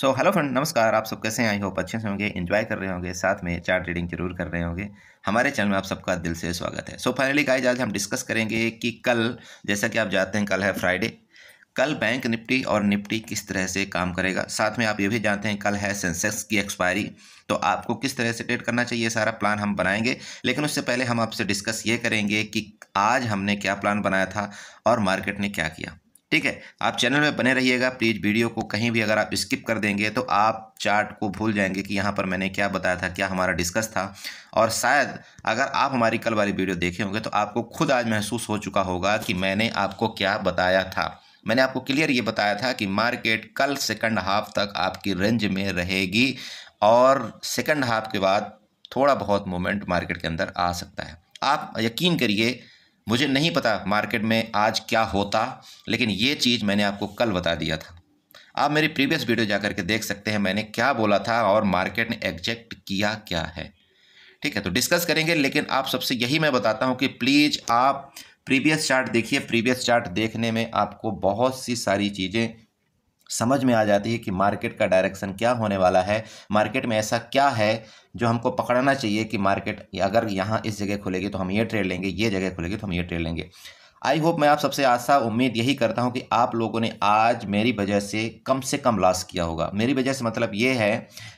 so hello friend नमस्कार आप सब कैसे हैं आई होप अच्छे से होंगे एंजॉय कर रहे होंगे साथ में चार ट्रेडिंग जरूर कर रहे होंगे हमारे चैनल में आप सबका दिल से स्वागत है सो फाइनली गाइस आज हम डिस्कस करेंगे कि कल जैसा कि आप जानते हैं कल है फ्राइडे कल बैंक निफ्टी और निफ्टी किस तरह से काम करेगा साथ में आप ये भी जानते हैं कल है सेंसेक्स की एक्सपायरी तो आपको किस तरह से ट्रेड करना चाहिए सारा प्लान हम बनाएंगे लेकिन उससे पहले हम आपसे डिस्कस ये करेंगे कि आज हमने क्या प्लान बनाया था और मार्केट ने क्या किया ठीक है आप चैनल में बने रहिएगा प्लीज़ वीडियो को कहीं भी अगर आप स्किप कर देंगे तो आप चार्ट को भूल जाएंगे कि यहाँ पर मैंने क्या बताया था क्या हमारा डिस्कस था और शायद अगर आप हमारी कल वाली वीडियो देखे होंगे तो आपको खुद आज महसूस हो चुका होगा कि मैंने आपको क्या बताया था मैंने आपको क्लियर ये बताया था कि मार्केट कल सेकंड हाफ तक आपकी रेंज में रहेगी और सेकंड हाफ के बाद थोड़ा बहुत मोमेंट मार्केट के अंदर आ सकता है आप यकीन करिए मुझे नहीं पता मार्केट में आज क्या होता लेकिन ये चीज़ मैंने आपको कल बता दिया था आप मेरी प्रीवियस वीडियो जा के देख सकते हैं मैंने क्या बोला था और मार्केट ने एग्जैक्ट किया क्या है ठीक है तो डिस्कस करेंगे लेकिन आप सबसे यही मैं बताता हूँ कि प्लीज़ आप प्रीवियस चार्ट देखिए प्रीवियस चार्ट देखने में आपको बहुत सी सारी चीज़ें समझ में आ जाती है कि मार्केट का डायरेक्शन क्या होने वाला है मार्केट में ऐसा क्या है जो हमको पकड़ना चाहिए कि मार्केट अगर यहाँ इस जगह खुलेगी तो हम ये ट्रेड लेंगे ये जगह खुलेगी तो हम ये ट्रेड लेंगे आई होप मैं आप सबसे आशा उम्मीद यही करता हूँ कि आप लोगों ने आज मेरी वजह से कम से कम लॉस किया होगा मेरी वजह से मतलब ये है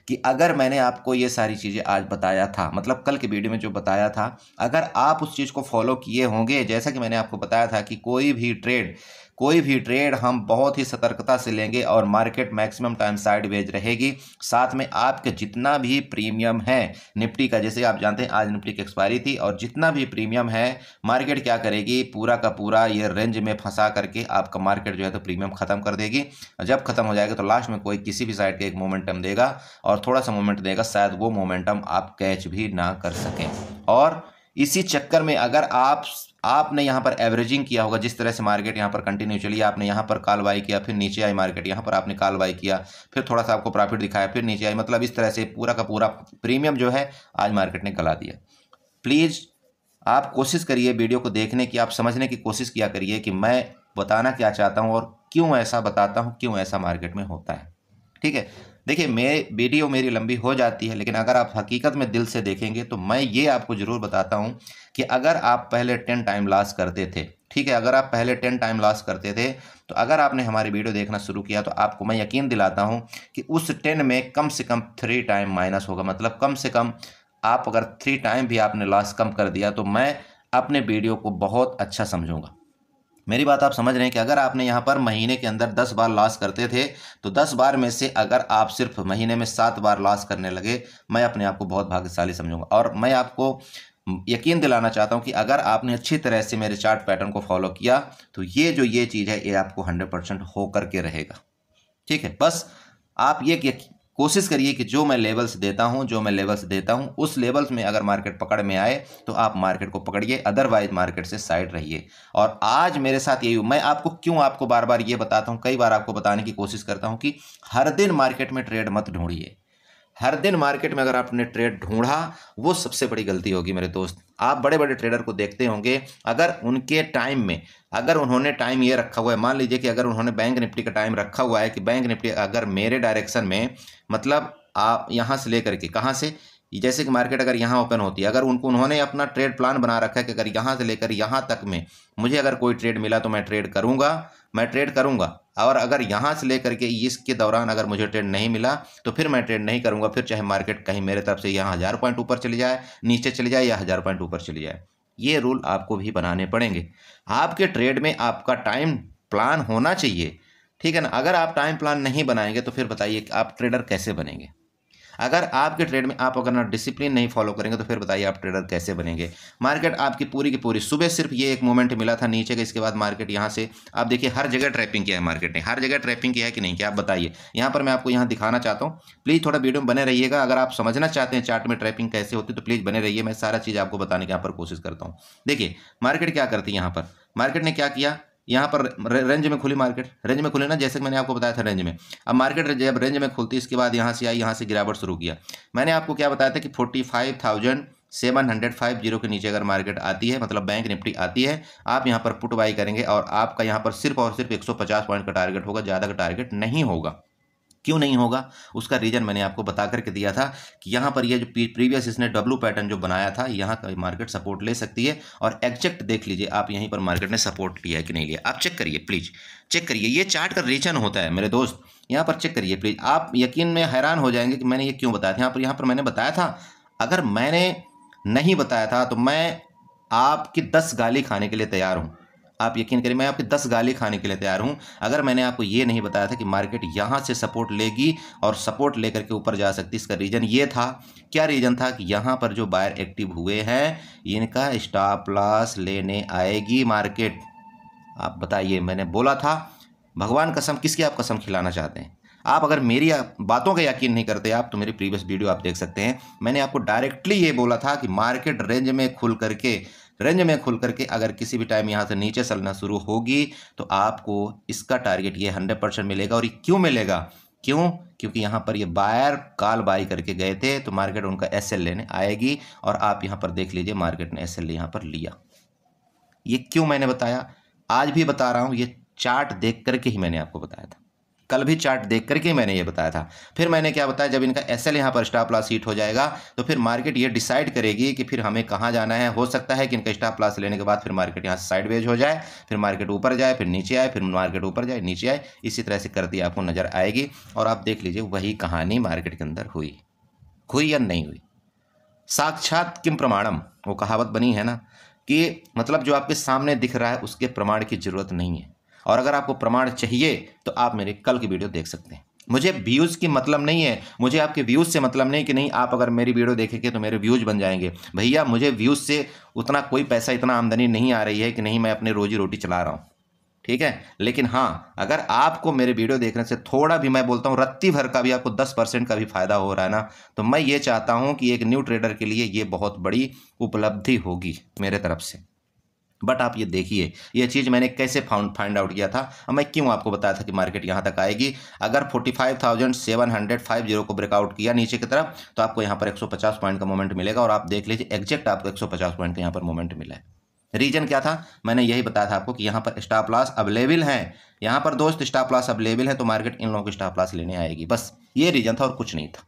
कि अगर मैंने आपको ये सारी चीज़ें आज बताया था मतलब कल के वीडियो में जो बताया था अगर आप उस चीज़ को फॉलो किए होंगे जैसा कि मैंने आपको बताया था कि कोई भी ट्रेड कोई भी ट्रेड हम बहुत ही सतर्कता से लेंगे और market maximum time sideways रहेगी साथ में आपके जितना भी प्रीमियम है निफ्टी का जैसे आप जानते हैं आज निफ्टी की एक्सपायरी थी और जितना भी प्रीमियम है मार्केट क्या करेगी पूरा का पूरा ये रेंज में फंसा करके आपका मार्केट जो है तो प्रीमियम ख़त्म कर देगी जब खत्म हो जाएगा तो लास्ट में कोई किसी भी साइड का एक मोमेंटम देगा और थोड़ा सा मोमेंट देगा शायद वो मोमेंटम आप कैच भी ना कर सकें और इसी चक्कर में अगर आप आपने यहाँ पर एवरेजिंग किया होगा जिस तरह से मार्केट यहाँ पर कंटिन्यू चली आपने यहाँ पर काल बाई किया फिर नीचे आई मार्केट यहाँ पर आपने काल बाई किया फिर थोड़ा सा आपको प्रॉफिट दिखाया फिर नीचे आई मतलब इस तरह से पूरा का पूरा प्रीमियम जो है आज मार्केट ने गला दिया प्लीज़ आप कोशिश करिए वीडियो को देखने की आप समझने की कोशिश किया करिए कि मैं बताना क्या चाहता हूँ और क्यों ऐसा बताता हूँ क्यों ऐसा मार्केट में होता है ठीक है देखिए मैं वीडियो मेरी लंबी हो जाती है लेकिन अगर आप हकीकत में दिल से देखेंगे तो मैं ये आपको ज़रूर बताता हूँ कि अगर आप पहले टेन टाइम लॉस करते थे ठीक है अगर आप पहले टेन टाइम लॉस करते थे तो अगर आपने हमारी वीडियो देखना शुरू किया तो आपको मैं यकीन दिलाता हूँ कि उस टेन में कम से कम थ्री टाइम माइनस होगा मतलब कम से कम आप अगर थ्री टाइम भी आपने लॉस कम कर दिया तो मैं अपने वीडियो को बहुत अच्छा समझूंगा मेरी बात आप समझ रहे हैं कि अगर आपने यहाँ पर महीने के अंदर दस बार लॉस करते थे तो दस बार में से अगर आप सिर्फ महीने में सात बार लॉस करने लगे मैं अपने आप को बहुत भाग्यशाली समझूंगा और मैं आपको यकीन दिलाना चाहता हूँ कि अगर आपने अच्छी तरह से मेरे चार्ट पैटर्न को फॉलो किया तो ये जो ये चीज़ है ये आपको हंड्रेड परसेंट होकर के रहेगा ठीक है बस आप ये कोशिश करिए कि जो मैं लेवल्स देता हूँ जो मैं लेवल्स देता हूँ उस लेवल्स में अगर मार्केट पकड़ में आए तो आप मार्केट को पकड़िए अदरवाइज मार्केट से साइड रहिए और आज मेरे साथ यही मैं आपको क्यों आपको बार बार ये बताता हूँ कई बार आपको बताने की कोशिश करता हूँ कि हर दिन मार्केट में ट्रेड मत ढूंढिए हर दिन मार्केट में अगर आपने ट्रेड ढूंढा वो सबसे बड़ी गलती होगी मेरे दोस्त आप बड़े बड़े ट्रेडर को देखते होंगे अगर उनके टाइम में अगर उन्होंने टाइम ये रखा हुआ है मान लीजिए कि अगर उन्होंने बैंक निफ्टी का टाइम रखा हुआ है कि बैंक निफ्टी अगर मेरे डायरेक्शन में मतलब आप यहाँ से लेकर के कहाँ से जैसे कि मार्केट अगर यहाँ ओपन होती है अगर उनको उन्होंने अपना ट्रेड प्लान बना रखा है कि अगर यहाँ से लेकर यहाँ तक में मुझे अगर कोई ट्रेड मिला तो मैं ट्रेड करूँगा मैं ट्रेड करूँगा और अगर यहाँ से लेकर के इसके दौरान अगर मुझे ट्रेड नहीं मिला तो फिर मैं ट्रेड नहीं करूँगा फिर चाहे मार्केट कहीं मेरे तरफ से यहाँ हज़ार पॉइंट ऊपर चली जाए नीचे चले जाए या हज़ार पॉइंट ऊपर चली जाए ये रूल आपको भी बनाने पड़ेंगे आपके ट्रेड में आपका टाइम प्लान होना चाहिए ठीक है ना अगर आप टाइम प्लान नहीं बनाएंगे तो फिर बताइए आप ट्रेडर कैसे बनेंगे अगर आपके ट्रेड में आप अगर डिसिप्लिन नहीं फॉलो करेंगे तो फिर बताइए आप ट्रेडर कैसे बनेंगे मार्केट आपकी पूरी की पूरी सुबह सिर्फ ये एक मोमेंट मिला था नीचे का इसके बाद मार्केट यहाँ से आप देखिए हर जगह ट्रैपिंग किया है मार्केट ने हर जगह ट्रैपिंग किया है कि नहीं क्या आप बताइए यहाँ पर मैं आपको यहाँ दिखाना चाहता हूँ प्लीज़ थोड़ा वीडियो में बने रहिएगा अगर आप समझना चाहते हैं चार्ट में ट्रैपिंग कैसे होती है तो प्लीज़ बने रहिए मैं सारा चीज़ आपको बताने की यहाँ पर कोशिश करता हूँ देखिए मार्केट क्या करती है यहाँ पर मार्केट ने क्या किया यहाँ पर रेंज में खुली मार्केट रेंज में खुली ना जैसे मैंने आपको बताया था रेंज में अब मार्केट जब रेंज में खुलती इसके बाद यहाँ से आई यहाँ से गिरावट शुरू किया मैंने आपको क्या बताया था कि forty five thousand seven hundred five zero के नीचे अगर मार्केट आती है मतलब बैंक निफ्टी आती है आप यहाँ पर पुट बाई करेंगे और आपका यहाँ पर सिर्फ और सिर्फ एक सौ पचास पॉइंट का टारगेट होगा ज़्यादा का टारगेट नहीं होगा क्यों नहीं होगा उसका रीज़न मैंने आपको बता करके दिया था कि यहाँ पर यह जो प्रीवियस इसने डब्लू पैटर्न जो बनाया था यहाँ का मार्केट सपोर्ट ले सकती है और एग्जैक्ट देख लीजिए आप यहीं पर मार्केट ने सपोर्ट लिया है कि नहीं लिया आप चेक करिए प्लीज़ चेक करिए ये चार्ट का रीजन होता है मेरे दोस्त यहाँ पर चेक करिए प्लीज़ आप यकीन में हैरान हो जाएंगे कि मैंने ये क्यों बताया था यहाँ पर यहाँ पर मैंने बताया था अगर मैंने नहीं बताया था तो मैं आपकी दस गाली खाने के लिए तैयार हूँ आप यकीन करें मैं आपके दस गाली खाने के लिए तैयार हूँ अगर मैंने आपको ये नहीं बताया था कि मार्केट यहाँ से सपोर्ट लेगी और सपोर्ट लेकर के ऊपर जा सकती इसका रीज़न ये था क्या रीज़न था कि यहाँ पर जो बायर एक्टिव हुए हैं इनका स्टॉप लॉस लेने आएगी मार्केट आप बताइए मैंने बोला था भगवान कसम किसकी आप कसम खिलाना चाहते हैं आप अगर मेरी बातों का यकीन नहीं करते आप तो मेरी प्रीवियस वीडियो आप देख सकते हैं मैंने आपको डायरेक्टली ये बोला था कि मार्केट रेंज में खुल करके रेंज में खुल करके अगर किसी भी टाइम यहाँ से नीचे चलना शुरू होगी तो आपको इसका टारगेट ये हंड्रेड परसेंट मिलेगा और ये क्यों मिलेगा क्यों क्योंकि यहाँ पर ये बायर काल बाई करके गए थे तो मार्केट उनका एस लेने आएगी और आप यहाँ पर देख लीजिए मार्केट ने एस एल यहाँ पर लिया ये क्यों मैंने बताया आज भी बता रहा हूँ ये चार्ट देख करके ही मैंने आपको बताया था कल भी चार्ट देख करके मैंने ये बताया था फिर मैंने क्या बताया जब इनका एस एल यहाँ पर स्टॉप लॉस हिट हो जाएगा तो फिर मार्केट ये डिसाइड करेगी कि फिर हमें कहाँ जाना है हो सकता है कि इनका स्टॉप लॉस लेने के बाद फिर मार्केट यहाँ साइडवेज हो जाए फिर मार्केट ऊपर जाए फिर नीचे आए फिर मार्केट ऊपर जाए नीचे आए इसी तरह से करती आपको नज़र आएगी और आप देख लीजिए वही कहानी मार्केट के अंदर हुई हुई या नहीं हुई साक्षात किम प्रमाणम वो कहावत बनी है ना कि मतलब जो आपके सामने दिख रहा है उसके प्रमाण की जरूरत नहीं है और अगर आपको प्रमाण चाहिए तो आप मेरे कल की वीडियो देख सकते हैं मुझे व्यूज़ की मतलब नहीं है मुझे आपके व्यूज़ से मतलब नहीं कि नहीं आप अगर मेरी वीडियो देखेंगे तो मेरे व्यूज़ बन जाएंगे भैया मुझे व्यूज़ से उतना कोई पैसा इतना आमदनी नहीं आ रही है कि नहीं मैं अपनी रोजी रोटी चला रहा हूँ ठीक है लेकिन हाँ अगर आपको मेरे वीडियो देखने से थोड़ा भी मैं बोलता हूँ रत्ती भर का भी आपको दस परसेंट का भी फायदा हो रहा है ना तो मैं ये चाहता हूँ कि एक न्यू ट्रेडर के लिए ये बहुत बड़ी उपलब्धि होगी मेरे तरफ से बट आप ये देखिए यह चीज़ मैंने कैसे फाउंड फाइंड आउट किया था और मैं क्यों आपको बताया था कि मार्केट यहाँ तक आएगी अगर जीरो को ब्रेकआउट किया नीचे की तरफ तो आपको यहाँ पर 150 पॉइंट का मोमेंट मिलेगा और आप देख लीजिए एग्जैक्ट आपको 150 पॉइंट का यहाँ पर मोमेंट मिला है रीजन क्या था मैंने यही बताया था आपको कि यहाँ पर स्टॉप लॉस अवेलेबल हैं यहाँ पर दोस्त स्टॉप लॉस अवेलेबल है तो मार्केट इन लोगों की स्टॉप लॉस लेने आएगी बस ये रीजन था और कुछ नहीं था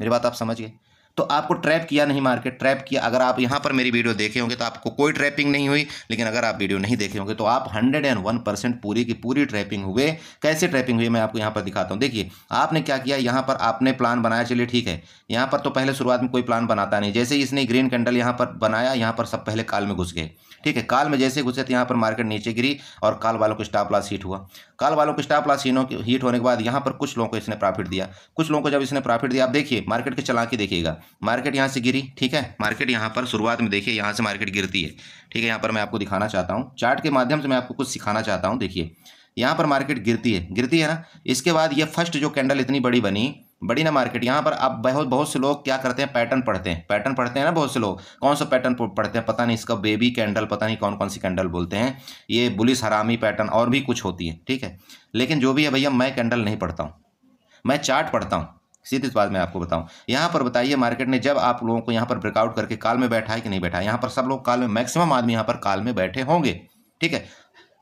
मेरी बात आप समझ गए तो आपको ट्रैप किया नहीं मार्केट ट्रैप किया अगर आप यहाँ पर मेरी वीडियो देखे होंगे तो आपको कोई ट्रैपिंग नहीं हुई लेकिन अगर आप वीडियो नहीं देखे होंगे तो आप हंड्रेड एंड वन परसेंट पूरी की पूरी ट्रैपिंग हुए कैसे ट्रैपिंग हुई मैं आपको यहाँ पर दिखाता हूँ देखिए आपने क्या किया यहाँ पर आपने प्लान बनाया चलिए ठीक है यहाँ पर तो पहले शुरुआत में कोई प्लान बनाता नहीं जैसे ही इसने ग्रीन कैंडल यहाँ पर बनाया यहाँ पर सब पहले काल में घुस गए ठीक है काल में जैसे घुसे थे तो यहाँ पर मार्केट नीचे गिरी और काल वालों को स्टॉप लॉस हीट हुआ काल वालों को स्टॉप लॉस हीट होने के बाद यहाँ पर कुछ लोगों को इसने प्रॉफिट दिया कुछ लोगों को जब इसने प्रॉफिट दिया आप देखिए मार्केट के चला के देखिएगा मार्केट यहाँ से गिरी ठीक है मार्केट यहाँ पर शुरुआत में देखिए यहाँ से मार्केट गिरती है ठीक है यहाँ पर मैं आपको दिखाना चाहता हूँ चार्ट के माध्यम से मैं आपको कुछ सिखाना चाहता हूँ देखिए यहाँ पर मार्केट गिरती है गिरती है ना इसके बाद ये फर्स्ट जो कैंडल इतनी बड़ी बनी बड़ी ना मार्केट यहाँ पर आप बहुत बहुत से लोग क्या करते हैं पैटर्न पढ़ते हैं पैटर्न पढ़ते हैं ना बहुत से लोग कौन सा पैटर्न पढ़ते हैं पता नहीं इसका बेबी कैंडल पता नहीं कौन कौन सी कैंडल बोलते हैं ये बुलिस हरामी पैटर्न और भी कुछ होती है ठीक है लेकिन जो भी है भैया मैं कैंडल नहीं पढ़ता हूँ मैं चार्ट पढ़ता हूँ सीधी बात मैं आपको बताऊं यहाँ पर बताइए मार्केट ने जब आप लोगों को यहाँ पर ब्रेकआउट करके काल में बैठा है कि नहीं बैठा है यहाँ पर सब लोग काल में मैक्सिमम आदमी यहाँ पर काल में बैठे होंगे ठीक है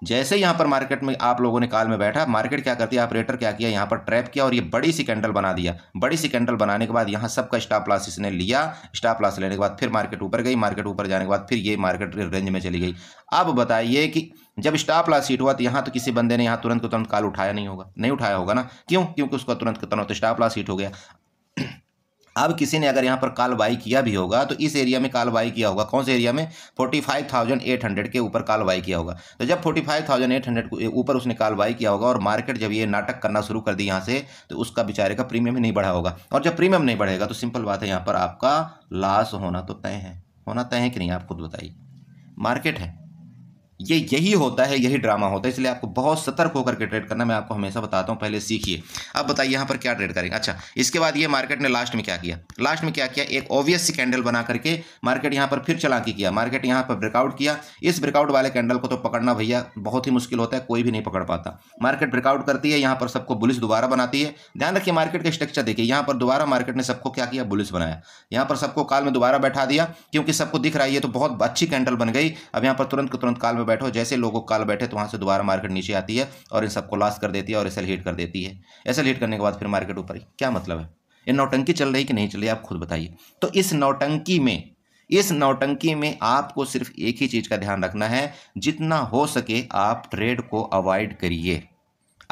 जैसे यहाँ पर मार्केट में आप लोगों ने काल में बैठा मार्केट क्या करती है ऑपरेटर क्या किया यहाँ पर ट्रैप किया और ये बड़ी सी कैंडल बना दिया बड़ी सी कैंडल बनाने के बाद यहाँ सबका स्टॉप लॉस इसने लिया स्टॉप लॉस लेने के बाद फिर मार्केट ऊपर गई मार्केट ऊपर जाने के बाद फिर ये मार्केट रेंज में चली गई अब बताइए कि जब स्टॉप लॉस सीट हुआ तो यहाँ तो किसी बंदे ने यहाँ तुरंत को तुरंत काल उठाया नहीं होगा नहीं उठाया होगा ना क्यों क्योंकि उसका तुरंत तुरंत स्टॉप लॉस सीट हो गया अब किसी ने अगर यहाँ पर कार्रवाई किया भी होगा तो इस एरिया में कार्रवाई किया होगा कौन से एरिया में forty five thousand eight hundred के ऊपर कार्रवाई किया होगा तो जब forty five thousand eight hundred के ऊपर उसने कार्रवाई किया होगा और मार्केट जब ये नाटक करना शुरू कर दी यहाँ से तो उसका बेचारे का प्रीमियम ही नहीं बढ़ा होगा और जब प्रीमियम नहीं बढ़ेगा तो सिंपल बात है यहाँ पर आपका लॉस होना तो तय है होना तय है कि नहीं आप खुद बताइए मार्केट है ये यही होता है यही ड्रामा होता है इसलिए आपको बहुत सतर्क होकर के ट्रेड करना मैं आपको हमेशा बताता हूँ पहले सीखिए अब बताइए यहाँ पर क्या ट्रेड करेंगे अच्छा इसके बाद ये मार्केट ने लास्ट में क्या किया लास्ट में क्या किया एक ऑब्वियस सी कैंडल बना करके मार्केट यहाँ पर फिर चलाकी किया मार्केट यहाँ पर ब्रेकआउट किया इस ब्रेकआउट वाले कैंडल को तो पकड़ना भैया बहुत ही मुश्किल होता है कोई भी नहीं पकड़ पाता मार्केट ब्रेकआउट करती है यहाँ पर सबको बुलिस दोबारा बनाती है ध्यान रखिए मार्केट का स्ट्रक्चर देखिए यहाँ पर दोबारा मार्केट ने सबको क्या किया बुलिस बनाया यहाँ पर सबको काल में दोबारा बैठा दिया क्योंकि सबको दिख रहा है ये तो बहुत अच्छी कैंडल बन गई अब यहाँ पर तुरंत तुरंत काल में बैठो जैसे लोगों काल बैठे तो वहाँ से दोबारा मार्केट नीचे आती है और इन सबको लास्ट कर देती है और एसल हीट कर देती है एसल हीट करने के बाद फिर मार्केट ऊपर ही क्या मतलब है ये नौटंकी चल रही कि नहीं चल रही आप खुद बताइए तो इस नौटंकी में इस नौटंकी में आपको सिर्फ एक ही चीज़ का ध्यान रखना है जितना हो सके आप ट्रेड को अवॉइड करिए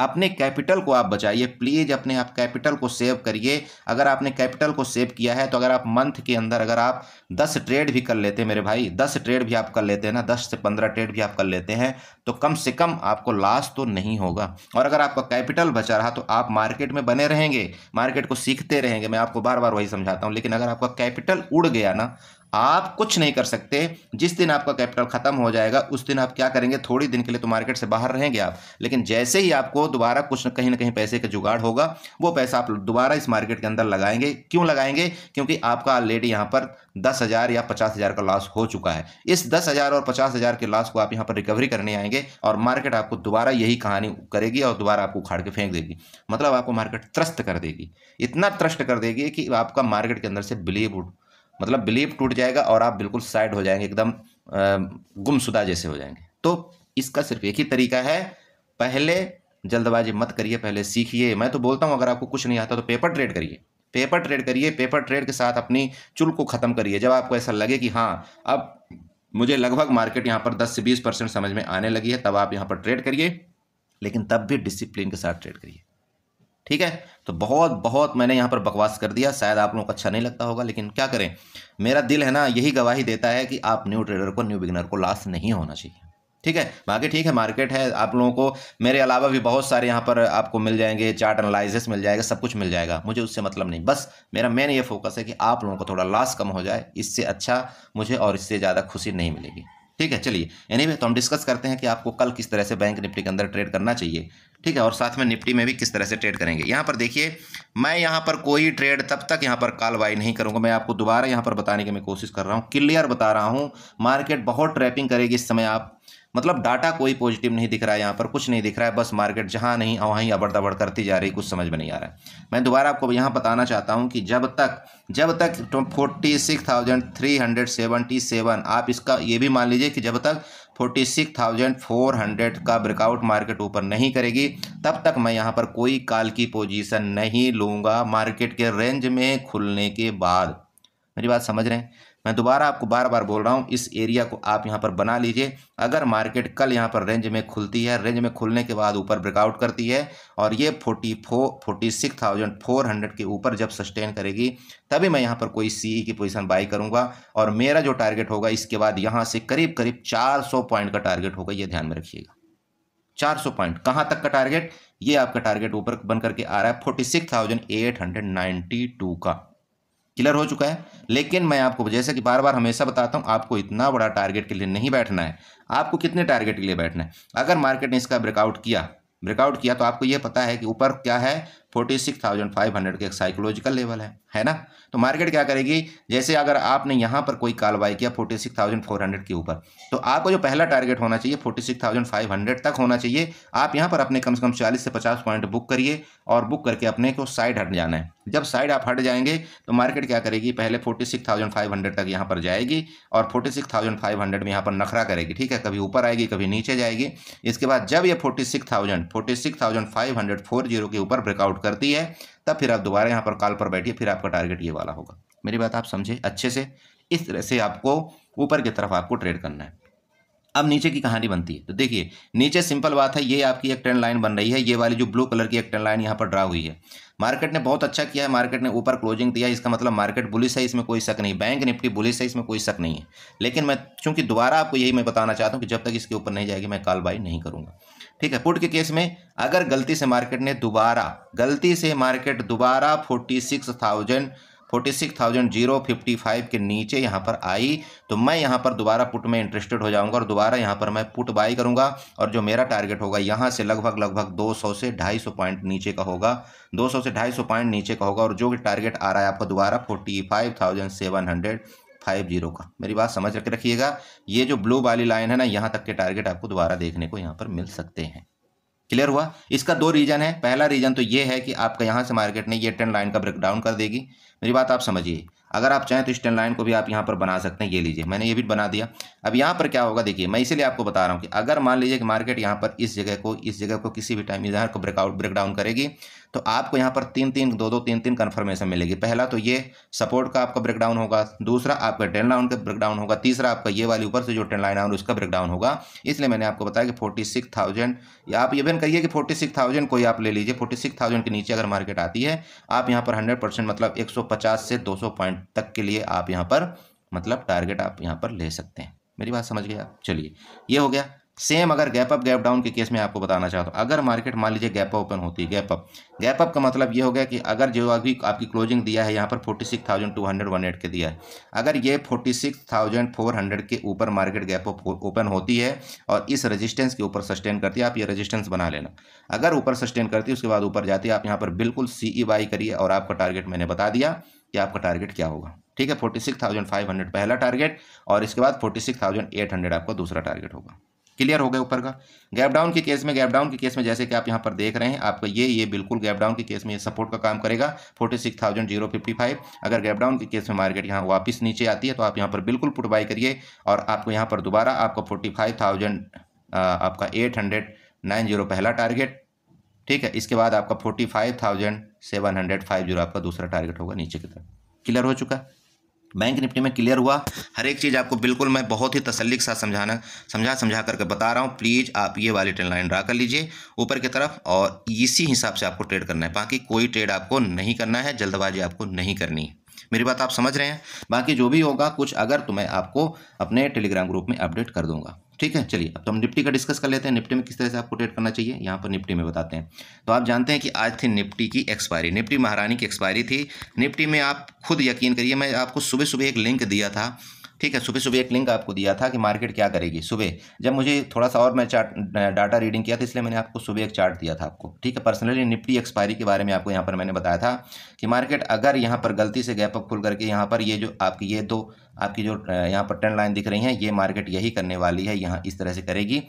अपने कैपिटल को आप बचाइए प्लीज़ अपने आप कैपिटल को सेव करिए अगर आपने कैपिटल को सेव किया है तो अगर आप मंथ के अंदर अगर आप दस ट्रेड भी कर लेते हैं मेरे भाई दस ट्रेड भी आप कर लेते हैं ना दस से पंद्रह ट्रेड भी आप कर लेते हैं तो कम से कम आपको लॉस तो नहीं होगा और अगर आपका कैपिटल बचा रहा तो आप मार्केट में बने रहेंगे मार्केट को सीखते रहेंगे मैं आपको बार बार वही समझाता हूँ लेकिन अगर आपका कैपिटल उड़ गया ना आप कुछ नहीं कर सकते जिस दिन आपका कैपिटल खत्म हो जाएगा उस दिन आप क्या करेंगे थोड़ी दिन के लिए तो मार्केट से बाहर रहेंगे आप लेकिन जैसे ही आपको दोबारा कुछ कहीं ना कहीं पैसे का जुगाड़ होगा वो पैसा आप दोबारा इस मार्केट के अंदर लगाएंगे क्यों लगाएंगे क्योंकि आपका ऑलरेडी यहाँ पर दस हज़ार या पचास हज़ार का लॉस हो चुका है इस दस हज़ार और पचास हज़ार के लॉस को आप यहाँ पर रिकवरी करने आएंगे और मार्केट आपको दोबारा यही कहानी करेगी और दोबारा आपको उखाड़ के फेंक देगी मतलब आपको मार्केट त्रस्त कर देगी इतना त्रस्त कर देगी कि आपका मार्केट के अंदर से बिलीव मतलब बिलीव टूट जाएगा और आप बिल्कुल साइड हो जाएंगे एकदम गुमशुदा जैसे हो जाएंगे तो इसका सिर्फ एक ही तरीका है पहले जल्दबाजी मत करिए पहले सीखिए मैं तो बोलता हूँ अगर आपको कुछ नहीं आता तो पेपर ट्रेड करिए पेपर ट्रेड करिए पेपर ट्रेड के साथ अपनी चुल को ख़त्म करिए जब आपको ऐसा लगे कि हाँ अब मुझे लगभग मार्केट यहाँ पर 10 से 20 परसेंट समझ में आने लगी है तब आप यहाँ पर ट्रेड करिए लेकिन तब भी डिसिप्लिन के साथ ट्रेड करिए ठीक है तो बहुत बहुत मैंने यहाँ पर बकवास कर दिया शायद आप लोगों को अच्छा नहीं लगता होगा लेकिन क्या करें मेरा दिल है ना यही गवाही देता है कि आप न्यू ट्रेडर को न्यू बिगनर को लास्ट नहीं होना चाहिए ठीक है बाकी ठीक है मार्केट है आप लोगों को मेरे अलावा भी बहुत सारे यहाँ पर आपको मिल जाएंगे चार्ट एनालिसिस मिल जाएगा सब कुछ मिल जाएगा मुझे उससे मतलब नहीं बस मेरा मेन ये फोकस है कि आप लोगों को थोड़ा लॉस कम हो जाए इससे अच्छा मुझे और इससे ज़्यादा खुशी नहीं मिलेगी ठीक है चलिए एनी anyway, तो हम डिस्कस करते हैं कि आपको कल किस तरह से बैंक निफ्टी के अंदर ट्रेड करना चाहिए ठीक है और साथ में निफ्टी में भी किस तरह से ट्रेड करेंगे यहाँ पर देखिए मैं यहाँ पर कोई ट्रेड तब तक यहाँ पर कार्रवाई नहीं करूँगा मैं आपको दोबारा यहाँ पर बताने की मैं कोशिश कर रहा हूँ क्लियर बता रहा हूँ मार्केट बहुत ट्रैपिंग करेगी इस समय आप मतलब डाटा कोई पॉजिटिव नहीं दिख रहा है यहाँ पर कुछ नहीं दिख रहा है बस मार्केट जहाँ नहीं वहीं अबड़ दबड़ करती जा रही कुछ समझ में नहीं आ रहा है मैं दोबारा आपको यहाँ बताना चाहता हूँ कि जब तक जब तक forty six thousand three hundred seventy seven आप इसका ये भी मान लीजिए कि जब तक forty six thousand four hundred का ब्रेकआउट मार्केट ऊपर नहीं करेगी तब तक मैं यहाँ पर कोई काल की पोजीशन नहीं लूँगा मार्केट के रेंज में खुलने के बाद मेरी बात समझ रहे हैं मैं दोबारा आपको बार बार बोल रहा हूँ इस एरिया को आप यहाँ पर बना लीजिए अगर मार्केट कल यहाँ पर रेंज में खुलती है रेंज में खुलने के बाद ऊपर ब्रेकआउट करती है और ये forty four forty six thousand four hundred के ऊपर जब सस्टेन करेगी तभी मैं यहाँ पर कोई सी e की पोजीशन बाई करूँगा और मेरा जो टारगेट होगा इसके बाद यहाँ से करीब करीब चार सौ पॉइंट का टारगेट होगा ये ध्यान में रखिएगा चार सौ पॉइंट कहाँ तक का टारगेट ये आपका टारगेट ऊपर बन करके आ रहा है forty six thousand eight hundred ninety two का क्लियर हो चुका है लेकिन मैं आपको जैसे कि बार बार हमेशा बताता हूं आपको इतना बड़ा टारगेट के लिए नहीं बैठना है आपको कितने टारगेट के लिए बैठना है अगर मार्केट ने इसका ब्रेकआउट किया ब्रेकआउट किया तो आपको यह पता है कि ऊपर क्या है forty six thousand five hundred का एक साइकोलॉजिकल लेवल है है ना तो मार्केट क्या करेगी जैसे अगर आपने यहाँ पर कोई कार्रवाई किया forty six thousand four hundred के ऊपर तो आपको जो पहला टारगेट होना चाहिए forty six thousand five hundred तक होना चाहिए आप यहाँ पर अपने कम से कम चालीस से पचास पॉइंट बुक करिए और बुक करके अपने को साइड हट जाना है जब साइड आप हट जाएंगे तो मार्केट क्या करेगी पहले forty six thousand five hundred तक यहाँ पर जाएगी और forty six thousand five hundred में यहाँ पर नखरा करेगी ठीक है कभी ऊपर आएगी कभी नीचे जाएगी इसके बाद जब ये forty six thousand forty six thousand five hundred four zero के ऊपर ब्रेकआउट आउट करती है तब फिर आप दोबारा यहाँ पर कॉल पर बैठिए फिर आपका टारगेट ये वाला होगा मेरी बात आप समझे अच्छे से इस तरह से आपको ऊपर की तरफ आपको ट्रेड करना है अब नीचे की कहानी बनती है तो देखिए नीचे सिंपल बात है ये आपकी एक ट्रेंड लाइन बन रही है ये वाली जो ब्लू कलर की एक ट्रेंड लाइन यहाँ पर ड्रा हुई है मार्केट ने बहुत अच्छा किया है मार्केट ने ऊपर क्लोजिंग दिया इसका मतलब मार्केट बुलिस है इसमें कोई शक नहीं बैंक निफ्टी बुलिस है इसमें कोई शक नहीं है लेकिन मैं चूंकि दोबारा आपको यही मैं बताना चाहता हूँ कि जब तक इसके ऊपर नहीं जाएगी मैं कॉल बाई नहीं करूँगा ठीक है पुट के केस में अगर गलती से मार्केट ने दोबारा गलती से मार्केट दोबारा forty six thousand forty six thousand zero fifty five के नीचे यहाँ पर आई तो मैं यहाँ पर दोबारा पुट में इंटरेस्टेड हो जाऊँगा और दोबारा यहाँ पर मैं पुट बाई करूँगा और जो मेरा टारगेट होगा यहाँ से लगभग लगभग दो सौ से ढाई सौ पॉइंट नीचे का होगा दो सौ से ढाई सौ पॉइंट नीचे का होगा और जो टारगेट आ रहा है आपका दोबारा forty five thousand seven hundred five zero का मेरी बात समझ रख रखिएगा ये जो ब्लू वाली लाइन है ना यहाँ तक के टारगेट आपको दोबारा देखने को यहाँ पर मिल सकते हैं क्लियर हुआ इसका दो रीजन है पहला रीजन तो ये है कि आपका यहाँ से मार्केट ने ये ट्रेंड लाइन का ब्रेकडाउन कर देगी मेरी बात आप समझिए अगर आप चाहें तो इस ट्रेंड लाइन को भी आप यहाँ पर बना सकते हैं ये लीजिए मैंने ये भी बना दिया अब यहाँ पर क्या होगा देखिए मैं इसीलिए आपको बता रहा हूँ कि अगर मान लीजिए कि मार्केट यहाँ पर इस जगह को इस जगह को किसी भी टाइम यहाँ को ब्रेकआउट ब्रेकडाउन करेगी तो आपको यहाँ पर तीन तीन दो दो तीन तीन कन्फर्मेशन मिलेगी पहला तो ये सपोर्ट का आपका ब्रेकडाउन होगा दूसरा आपका ट्रेन लाइन का ब्रेकडाउन होगा तीसरा आपका ये वाली ऊपर से जो ट्रेन लाइन आउन उसका ब्रेकडाउन होगा इसलिए मैंने आपको बताया कि फोर्टी सिक्स थाउजेंड या आप बहन कहिए कि फोर्टी सिक्स थाउजेंड कोई आप ले लीजिए फोर्टी सिक्स थाउजेंड के नीचे अगर मार्केट आती है आप यहाँ पर हंड्रेड परसेंट मतलब एक सौ पचास से दो सौ पॉइंट तक के लिए आप यहाँ पर मतलब टारगेट आप यहाँ पर ले सकते हैं मेरी बात समझ गए आप चलिए ये हो गया सेम अगर गैप अप गैप डाउन के केस में आपको बताना चाहता हूँ अगर मार्केट मान लीजिए गैप अप ओपन होती है गैप अप गैप अप का मतलब ये हो गया कि अगर जो अभी आपकी क्लोजिंग दिया है यहाँ पर forty six thousand two hundred one eight के दिया है अगर ये forty six thousand four hundred के ऊपर मार्केट गैप अप ओपन होती है और इस रजिस्टेंस के ऊपर सस्टेन करती है आप ये रजिस्टेंस बना लेना अगर ऊपर सस्टेन करती है उसके बाद ऊपर जाती है आप यहाँ पर बिल्कुल सी ई बाई करिए और आपका टारगेट मैंने बता दिया कि आपका टारगेट क्या होगा ठीक है forty six thousand five hundred पहला टारगेट और इसके बाद forty six thousand eight hundred आपका दूसरा टारगेट होगा क्लियर हो गया ऊपर का गैप डाउन के केस में गैप डाउन के केस में जैसे कि आप यहाँ पर देख रहे हैं आपका ये ये बिल्कुल गैप डाउन के केस में ये सपोर्ट का काम करेगा forty six thousand zero fifty five अगर गैप डाउन के केस में मार्केट यहाँ वापस नीचे आती है तो आप यहाँ पर बिल्कुल पुट बाई करिए और आपको यहाँ पर दोबारा आपका फोर्टी फाइव थाउजेंड आपका एट हंड्रेड नाइन जीरो पहला टारगेट ठीक है इसके बाद आपका forty five thousand seven hundred five zero आपका दूसरा टारगेट होगा नीचे की तरफ क्लियर हो चुका है बैंक निफ्टी में क्लियर हुआ हर एक चीज़ आपको बिल्कुल मैं बहुत ही तसल्ली के साथ समझाना समझा समझा करके बता रहा हूँ प्लीज़ आप ये वाली ट्रेन लाइन ड्रा कर लीजिए ऊपर की तरफ और इसी हिसाब से आपको ट्रेड करना है बाकी कोई ट्रेड आपको नहीं करना है जल्दबाजी आपको नहीं करनी है मेरी बात आप समझ रहे हैं बाकी जो भी होगा कुछ अगर तो मैं आपको अपने टेलीग्राम ग्रुप में अपडेट कर दूँगा ठीक है चलिए अब तो हम निफ्टी का डिस्कस कर लेते हैं निफ्टी में किस तरह से आपको ट्रेड करना चाहिए यहाँ पर निफ्टी में बताते हैं तो आप जानते हैं कि आज थी निफ्टी की एक्सपायरी निफ्टी महारानी की एक्सपायरी थी निफ्टी में आप खुद यकीन करिए मैं आपको सुबह सुबह एक लिंक दिया था ठीक है सुबह सुबह एक लिंक आपको दिया था कि मार्केट क्या करेगी सुबह जब मुझे थोड़ा सा और मैं चार्ट डाटा रीडिंग किया था इसलिए मैंने आपको सुबह एक चार्ट दिया था आपको ठीक है पर्सनली निफ्टी एक्सपायरी के बारे में आपको यहाँ पर मैंने बताया था कि मार्केट अगर यहाँ पर गलती से गैप अप खुल करके यहाँ पर ये जो आपकी ये दो आपकी जो यहाँ पर ट्रेंड लाइन दिख रही है ये मार्केट यही करने वाली है यहाँ इस तरह से करेगी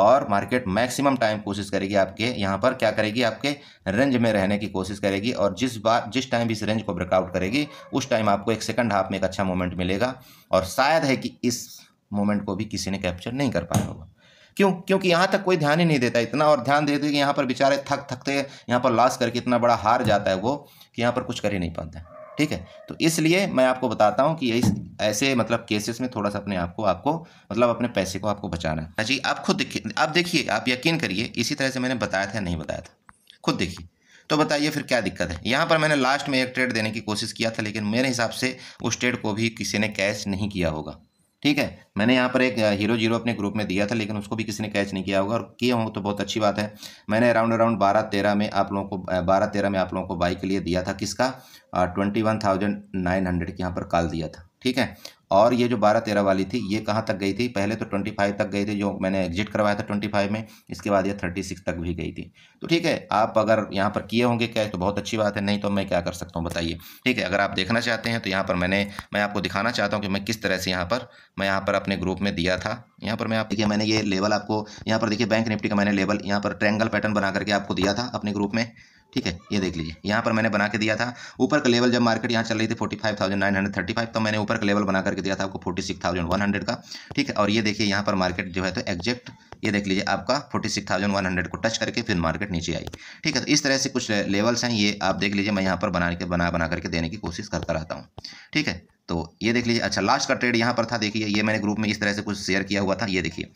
और मार्केट मैक्सिमम टाइम कोशिश करेगी आपके यहाँ पर क्या करेगी आपके रेंज में रहने की कोशिश करेगी और जिस बार जिस टाइम इस रेंज को ब्रेकआउट करेगी उस टाइम आपको एक सेकंड हाफ में एक अच्छा मोमेंट मिलेगा और शायद है कि इस मोमेंट को भी किसी ने कैप्चर नहीं कर पाया होगा क्यों क्योंकि यहाँ तक कोई ध्यान ही नहीं देता इतना और ध्यान देते कि यहाँ पर बेचारे थक थकते यहाँ पर लॉस करके इतना बड़ा हार जाता है वो कि यहाँ पर कुछ कर ही नहीं पाता है ठीक है तो इसलिए मैं आपको बताता हूँ कि इस ऐसे मतलब केसेस में थोड़ा सा अपने आप को आपको मतलब अपने पैसे को आपको बचाना है हाँ जी आप खुद देखिए आप देखिए आप यकीन करिए इसी तरह से मैंने बताया था नहीं बताया था खुद देखिए तो बताइए फिर क्या दिक्कत है यहाँ पर मैंने लास्ट में एक ट्रेड देने की कोशिश किया था लेकिन मेरे हिसाब से उस ट्रेड को भी किसी ने कैश नहीं किया होगा ठीक है मैंने यहाँ पर एक हीरो जीरो अपने ग्रुप में दिया था लेकिन उसको भी किसी ने कैच नहीं किया होगा और किए हों तो बहुत अच्छी बात है मैंने अराउंड अराउंड बारह तेरह में आप लोगों को बारह तेरह में आप लोगों को बाई के लिए दिया था किसका twenty one thousand nine hundred के यहाँ पर कॉल दिया था ठीक है और ये जो बारह तेरह वाली थी ये कहाँ तक गई थी पहले तो ट्वेंटी फाइव तक गई थी जो मैंने एग्जिट करवाया था ट्वेंटी फाइव में इसके बाद ये थर्टी सिक्स तक भी गई थी तो ठीक है आप अगर यहाँ पर किए होंगे कैश तो बहुत अच्छी बात है नहीं तो मैं क्या कर सकता हूँ बताइए ठीक है अगर आप देखना चाहते हैं तो यहाँ पर मैंने मैं आपको दिखाना चाहता हूँ कि मैं किस तरह से यहाँ पर मैं यहाँ पर अपने ग्रुप में दिया था यहाँ पर मैं आप देखिए मैंने ये लेवल आपको यहाँ पर देखिए बैंक निफ्टी का मैंने लेवल यहाँ पर ट्रैंगल पैटर्न बना करके आपको दिया था अपने ग्रुप में ठीक है ये देख लीजिए यहाँ पर मैंने बना के दिया था ऊपर का लेवल जब मार्केट यहाँ चल रही थी forty five thousand nine hundred thirty five तो मैंने ऊपर का लेवल बना करके दिया था आपको forty six thousand one hundred का ठीक है और ये देखिए यहाँ पर मार्केट जो है तो एक्जेक्ट ये देख लीजिए आपका forty six thousand one hundred को टच करके फिर मार्केट नीचे आई ठीक है तो इस तरह से कुछ लेवल्स हैं ये आप देख लीजिए मैं यहाँ पर बना के बना बना करके देने की कोशिश करता रहता हूँ ठीक है तो ये देख लीजिए अच्छा लास्ट का ट्रेड यहाँ पर था देखिए ये मैंने ग्रुप में इस तरह से कुछ शेयर किया हुआ था ये देखिए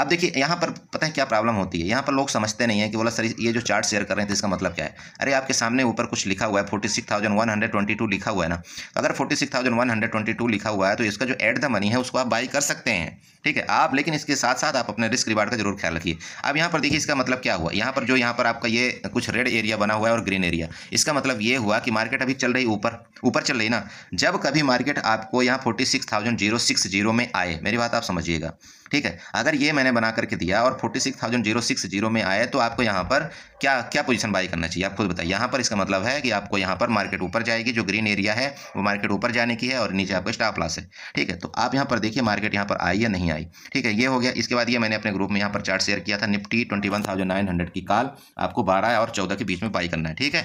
अब देखिए यहाँ पर पता है क्या प्रॉब्लम होती है यहाँ पर लोग समझते नहीं है कि बोला सर ये जो चार्ट शेयर कर रहे हैं तो इसका मतलब क्या है अरे आपके सामने ऊपर कुछ लिखा हुआ है forty six thousand one hundred twenty two लिखा हुआ है ना अगर forty six thousand one hundred twenty two लिखा हुआ है तो इसका जो एट द मनी है उसको आप बाई कर सकते हैं ठीक है आप लेकिन इसके साथ साथ आप अपने रिस्क रिवार्ड का जरूर ख्याल रखिए अब यहाँ पर देखिए इसका मतलब क्या हुआ यहाँ पर जो यहाँ पर आपका ये कुछ रेड एरिया बना हुआ है और ग्रीन एरिया इसका मतलब ये हुआ कि मार्केट अभी चल रही ऊपर ऊपर चल रही ना जब कभी मार्केट आपको यहाँ forty six thousand zero six zero में आए मेरी बात आप समझिएगा ठीक है अगर ये मैंने बना करके दिया और forty six thousand zero six zero में आए तो आपको यहाँ पर क्या क्या पोजीशन बाई करना चाहिए आप खुद बताइए यहाँ पर इसका मतलब है कि आपको यहाँ पर मार्केट ऊपर जाएगी जो ग्रीन एरिया है वो मार्केट ऊपर जाने की है और नीचे आपका स्टाफ लॉस है ठीक है तो आप यहाँ पर देखिए मार्केट यहाँ पर आई या नहीं आई ठीक है ये हो गया इसके बाद ये मैंने अपने ग्रुप में यहाँ पर चार्ट शेयर किया था Nifty twenty one thousand nine hundred की कॉल आपको बारह और चौदह के बीच में बाई करना है ठीक है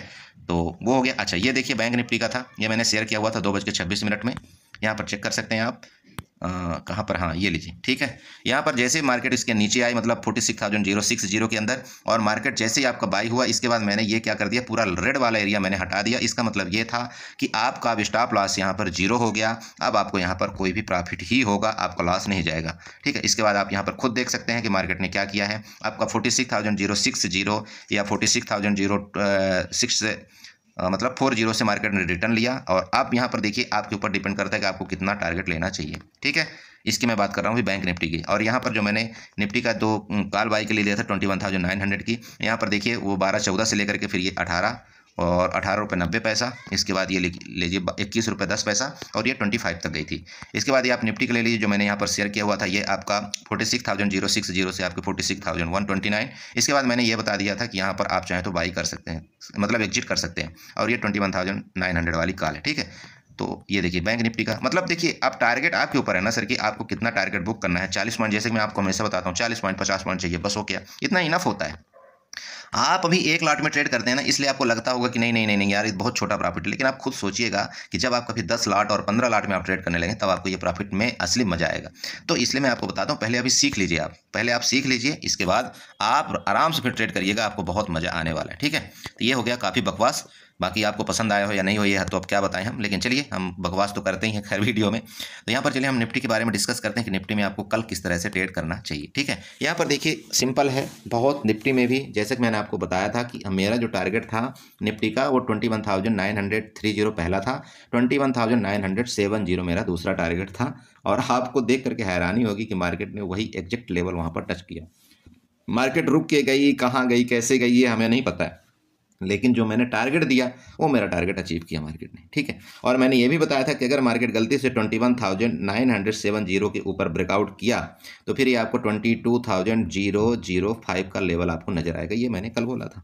तो वो हो गया अच्छा ये देखिए बैंक निफ्टी का था ये मैंने शेयर किया हुआ था दो बज के छब्बीस मिनट में यहाँ पर चेक कर सकते हैं आप कहाँ पर हाँ ये लीजिए ठीक है यहाँ पर जैसे ही मार्केट इसके नीचे आई मतलब forty six thousand zero six zero के अंदर और मार्केट जैसे ही आपका बाई हुआ इसके बाद मैंने ये क्या कर दिया पूरा रेड वाला एरिया मैंने हटा दिया इसका मतलब ये था कि आपका अब स्टॉप लॉस यहाँ पर जीरो हो गया अब आपको यहाँ पर कोई भी प्रॉफिट ही होगा आपका लॉस नहीं जाएगा ठीक है इसके बाद आप यहाँ पर खुद देख सकते हैं कि मार्केट ने क्या किया है आपका forty six thousand zero six zero या forty six thousand zero six मतलब फोर जीरो से मार्केट ने रिटर्न लिया और आप यहाँ पर देखिए आपके ऊपर डिपेंड करता है कि आपको कितना टारगेट लेना चाहिए ठीक है इसकी मैं बात कर रहा हूँ बैंक निफ्टी की और यहाँ पर जो मैंने निफ्टी का दो काल बाई के लिए लिया था twenty one thousand nine hundred की यहाँ पर देखिए वो बारह चौदह से लेकर के फिर ये अठारह और अठारह रुपये नब्बे पैसा इसके बाद ये लीजिए इक्कीस रुपये दस पैसा और ये ट्वेंटी फाइव तक गई थी इसके बाद ये आप निफ्टी का ले लीजिए जो मैंने यहाँ पर शेयर किया हुआ था ये आपका forty six thousand zero six zero से आपके forty six thousand one twenty nine इसके बाद मैंने ये बता दिया था कि यहाँ पर आप चाहें तो बाई कर सकते हैं मतलब एग्जिट कर सकते हैं और ये twenty one thousand nine hundred वाली कॉल है ठीक है तो ये देखिए बैंक निफ्टी का मतलब देखिए आप टारगेट आपके ऊपर है ना सर कि आपको कितना टारगेट बुक करना है चालीस पॉइंट जैसे मैं आपको हमेशा बताता हूँ चालीस पॉइंट पचास पॉइंट चाहिए बस हो गया इतना इनफ होता है आप अभी एक लॉट में ट्रेड करते हैं ना इसलिए आपको लगता होगा कि नहीं नहीं नहीं नहीं यार ये बहुत छोटा प्रॉफिट है लेकिन आप खुद सोचिएगा कि जब आप कभी दस लाट और पंद्रह लाट में आप ट्रेड करने लगे तब आपको ये प्रॉफिट में असली मजा आएगा तो इसलिए मैं आपको बताता हूँ पहले अभी सीख लीजिए आप पहले आप सीख लीजिए इसके बाद आप आराम से फिर ट्रेड करिएगा आपको बहुत मज़ा आने वाला है ठीक है तो ये हो गया काफ़ी बकवास बाकी आपको पसंद आया हो या नहीं हो ये तो अब क्या बताएं हम लेकिन चलिए हम बकवास तो करते ही हैं खैर वीडियो में तो यहाँ पर चलिए हम निफ्टी के बारे में डिस्कस करते हैं कि निफ्टी में आपको कल किस तरह से ट्रेड करना चाहिए ठीक है यहाँ पर देखिए सिंपल है बहुत निफ्टी में भी जैसे कि मैंने आपको बताया था कि मेरा जो टारगेट था निफ्टी का वो twenty one thousand nine hundred three zero पहला था twenty one thousand nine hundred seven zero मेरा दूसरा टारगेट था और आपको देख करके हैरानी होगी कि मार्केट ने वही एग्जैक्ट लेवल वहाँ पर टच किया मार्केट रुक के गई कहाँ गई कैसे गई ये हमें नहीं पता है लेकिन जो मैंने टारगेट दिया वो मेरा टारगेट अचीव किया मार्केट ने ठीक है और मैंने ये भी बताया था कि अगर मार्केट गलती से twenty one thousand nine hundred seven zero के ऊपर ब्रेकआउट किया तो फिर ये आपको twenty two thousand zero zero five का लेवल आपको नजर आएगा ये मैंने कल बोला था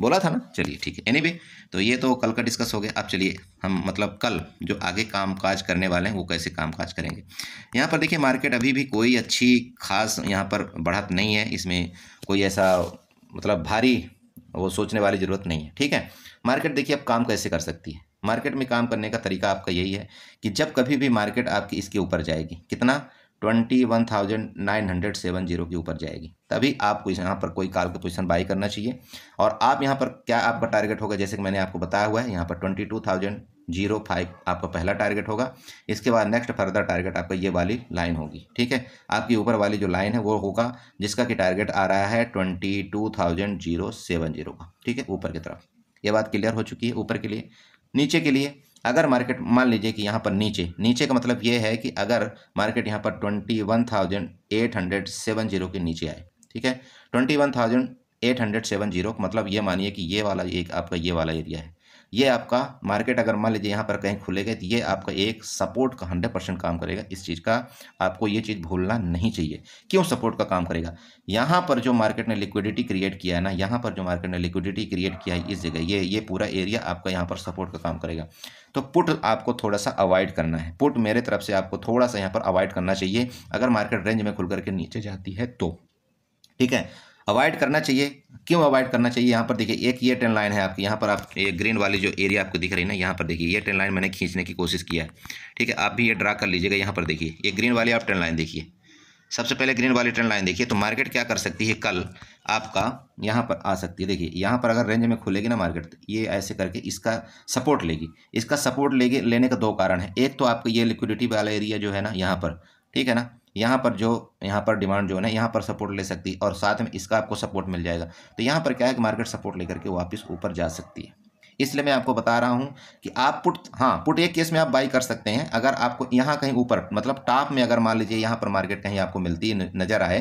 बोला था ना चलिए ठीक है एनी तो ये तो कल का डिस्कस हो गया अब चलिए हम मतलब कल जो आगे काम काज करने वाले हैं वो कैसे काम काज करेंगे यहाँ पर देखिए मार्केट अभी भी कोई अच्छी खास यहाँ पर बढ़त नहीं है इसमें कोई ऐसा मतलब भारी वो सोचने वाली ज़रूरत नहीं है ठीक है मार्केट देखिए आप काम कैसे कर सकती है मार्केट में काम करने का तरीका आपका यही है कि जब कभी भी मार्केट आपकी इसके ऊपर जाएगी कितना twenty one thousand nine hundred seven zero के ऊपर जाएगी तभी आपको यहाँ पर कोई काल का पोजिशन बाई करना चाहिए और आप यहाँ पर क्या आपका टारगेट होगा जैसे कि मैंने आपको बताया हुआ है यहाँ पर twenty two thousand zero five आपका पहला टारगेट होगा इसके बाद नेक्स्ट फर्दर टारगेट आपका ये वाली लाइन होगी ठीक है आपकी ऊपर वाली जो लाइन है वो होगा जिसका कि टारगेट आ रहा है twenty two thousand zero seven zero का ठीक है ऊपर की तरफ ये बात क्लियर हो चुकी है ऊपर के लिए नीचे के लिए अगर मार्केट मान लीजिए कि यहाँ पर नीचे नीचे का मतलब ये है कि अगर मार्केट यहाँ पर twenty one thousand eight hundred seven zero के नीचे आए ठीक है twenty one thousand eight hundred seven zero मतलब ये मानिए कि ये वाला एक आपका ये वाला एरिया है ये आपका मार्केट अगर मान लीजिए यहाँ पर कहीं खुलेगा तो ये आपका एक सपोर्ट का हंड्रेड परसेंट काम करेगा इस चीज़ का आपको ये चीज़ भूलना नहीं चाहिए क्यों सपोर्ट का काम करेगा यहाँ पर जो मार्केट ने लिक्विडिटी क्रिएट किया है ना यहाँ पर जो मार्केट ने लिक्विडिटी क्रिएट किया है इस जगह ये ये पूरा एरिया आपका यहाँ पर सपोर्ट का काम करेगा तो पुट आपको थोड़ा सा अवॉइड करना है पुट मेरे तरफ से आपको थोड़ा सा यहाँ पर अवॉइड करना चाहिए अगर मार्केट रेंज में खुल करके नीचे जाती है तो ठीक है अवॉइड करना चाहिए क्यों अवॉइड करना चाहिए यहाँ पर देखिए एक ये ट्रेन लाइन है आपकी यहाँ पर आप ये ग्रीन वाली जो एरिया आपको दिख रही है ना यहाँ पर देखिए ये ट्रेन लाइन मैंने खींचने की कोशिश किया है ठीक है आप भी ये ड्रा कर लीजिएगा यहाँ पर देखिए ये ग्रीन वाली आप ट्रेन लाइन देखिए सबसे पहले ग्रीन वाली ट्रेन लाइन देखिए तो मार्केट क्या कर सकती है कल आपका यहाँ पर आ सकती है देखिए यहाँ पर अगर रेंज में खुलेगी ना मार्केट तो ये ऐसे करके इसका सपोर्ट लेगी इसका सपोर्ट लेगी लेने का दो कारण है एक तो आपका ये लिक्विडिटी वाला एरिया जो है ना यहाँ पर ठीक है ना यहाँ पर जो यहाँ पर डिमांड जो है ना यहाँ पर सपोर्ट ले सकती है और साथ में इसका आपको सपोर्ट मिल जाएगा तो यहाँ पर क्या है कि मार्केट सपोर्ट लेकर के वापस ऊपर जा सकती है इसलिए मैं आपको बता रहा हूँ कि आप पुट हाँ पुट एक केस में आप बाई कर सकते हैं अगर आपको यहाँ कहीं ऊपर मतलब टॉप में अगर मान लीजिए यहाँ पर मार्केट कहीं आपको मिलती नज़र आए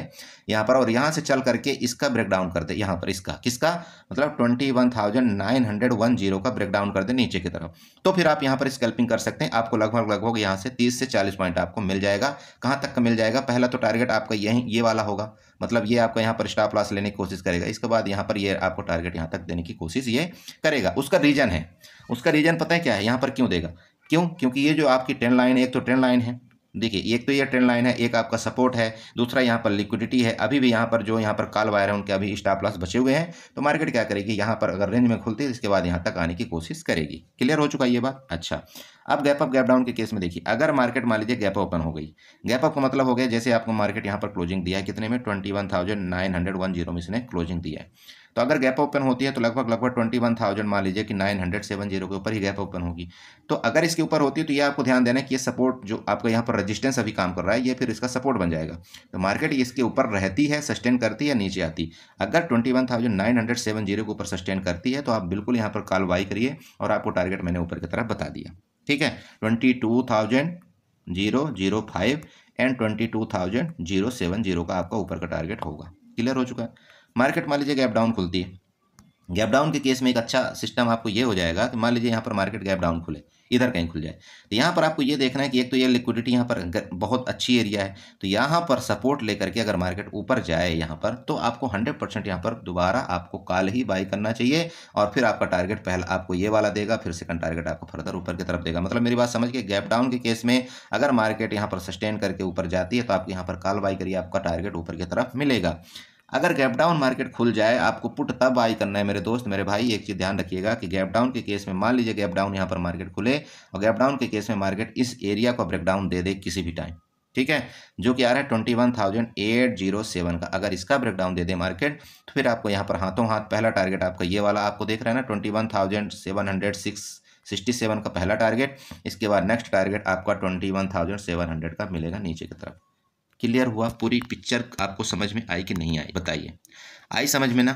यहाँ पर और यहाँ से चल करके इसका ब्रेकडाउन कर दे यहाँ पर इसका किसका मतलब twenty one thousand nine hundred one zero का ब्रेकडाउन कर दे नीचे की तरफ तो फिर आप यहाँ पर स्कैल्पिंग कर सकते हैं आपको लगभग लगभग यहाँ से तीस से चालीस पॉइंट आपको मिल जाएगा कहाँ तक का मिल जाएगा पहला तो टारगेट आपका यही ये वाला होगा मतलब ये आपको यहाँ पर स्टाफ लॉस लेने की कोशिश करेगा इसके बाद यहाँ पर ये आपको टारगेट यहाँ तक देने की कोशिश ये करेगा उसका रीजन है उसका रीजन पता है क्या है यहाँ पर क्यों देगा क्यों क्योंकि ये जो आपकी ट्रेंड लाइन है एक तो ट्रेंड लाइन है देखिए एक तो ये ट्रेंड लाइन है एक आपका सपोर्ट है दूसरा यहाँ पर लिक्विडिटी है अभी भी यहाँ पर जो यहाँ पर काल वायर है उनके अभी स्टॉप लॉस बचे हुए हैं तो मार्केट क्या करेगी यहाँ पर अगर रेंज में खुलती है इसके बाद यहाँ तक आने की कोशिश करेगी क्लियर हो चुका ये बात अच्छा अब गैप अप गैप डाउन के केस में देखिए अगर मार्केट मान लीजिए गैप ओपन हो गई गैप अप का मतलब हो गया जैसे आपको मार्केट यहाँ पर क्लोजिंग दिया है कितने में twenty one thousand nine hundred one zero में इसने क्लोजिंग दिया है तो अगर गैप ओपन होती है तो लगभग लगभग ट्वेंटी वन थाउजेंड मान लीजिए कि नाइन हंड्रेड सेवन जीरो के ऊपर ही गैप ओपन होगी तो अगर इसके ऊपर होती है तो ये आपको ध्यान देना है कि ये सपोर्ट जो आपका यहाँ पर रजिस्टेंस अभी काम कर रहा है ये फिर इसका सपोर्ट बन जाएगा तो मार्केट इसके ऊपर रहती है सस्टेन करती है नीचे आती अगर twenty one thousand nine hundred seven zero के ऊपर सस्टेन करती है तो आप बिल्कुल यहाँ पर कार्रवाई करिए और आपको टारगेट मैंने ऊपर की तरफ बता दिया ठीक है twenty two thousand zero zero five and twenty two thousand zero seven zero का आपका ऊपर का टारगेट होगा क्लियर हो चुका है मार्केट मान लीजिए गैप डाउन खुलती है गैप डाउन के केस में एक अच्छा सिस्टम आपको ये हो जाएगा कि मान लीजिए यहाँ पर मार्केट गैप डाउन खुले इधर कहीं खुल जाए तो यहाँ पर आपको ये देखना है कि एक तो ये लिक्विडिटी यहाँ पर बहुत अच्छी एरिया है तो यहाँ पर सपोर्ट लेकर के अगर मार्केट ऊपर जाए यहाँ पर तो आपको 100 परसेंट यहाँ पर दोबारा आपको काल ही बाई करना चाहिए और फिर आपका टारगेट पहला आपको ये वाला देगा फिर सेकंड टारगेट आपको फर्दर ऊपर की तरफ देगा मतलब मेरी बात समझ के गैप डाउन के केस में अगर मार्केट यहाँ पर सस्टेन करके ऊपर जाती है तो आपको यहाँ पर काल बाई करिए आपका टारगेट ऊपर की तरफ मिलेगा अगर गैप डाउन मार्केट खुल जाए आपको पुट तब आई करना है मेरे दोस्त मेरे भाई एक चीज़ ध्यान रखिएगा कि गैप डाउन के केस में मान लीजिए गैप डाउन यहाँ पर मार्केट खुले और गैप डाउन के केस में मार्केट इस एरिया को ब्रेकडाउन दे दे किसी भी टाइम ठीक है जो कि आ रहा है twenty one thousand eight zero seven का अगर इसका ब्रेकडाउन दे दे मार्केट तो फिर आपको यहाँ पर हाथों हाथ पहला टारगेट आपका ये वाला आपको देख रहा है ना twenty one thousand seven hundred six sixty seven का पहला टारगेट इसके बाद नेक्स्ट टारगेट आपका twenty one thousand seven hundred का मिलेगा नीचे की तरफ क्लियर हुआ पूरी पिक्चर आपको समझ में आई कि नहीं आई बताइए आई समझ में ना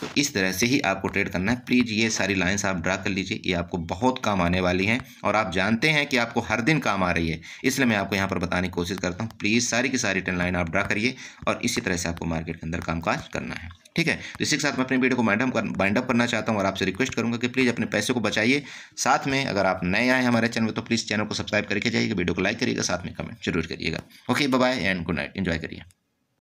तो इस तरह से ही आपको ट्रेड करना है प्लीज़ ये सारी लाइंस आप ड्रा कर लीजिए ये आपको बहुत काम आने वाली हैं और आप जानते हैं कि आपको हर दिन काम आ रही है इसलिए मैं आपको यहाँ पर बताने की कोशिश करता हूँ प्लीज़ सारी की सारी टेन लाइन आप ड्रा करिए और इसी तरह से आपको मार्केट के अंदर कामकाज करना है ठीक है तो इसी के साथ मैं अपने वीडियो को माइंड कर बाइंड अप करना चाहता हूँ और आपसे रिक्वेस्ट करूँगा कि प्लीज़ अपने पैसे को बचाइए साथ में अगर आप नए आए हमारे चैनल में तो प्लीज़ चैनल को सब्सक्राइब करके जाइएगा वीडियो को लाइक करिएगा साथ में कमेंट जरूर करिएगा okay bye and good night enjoy करिए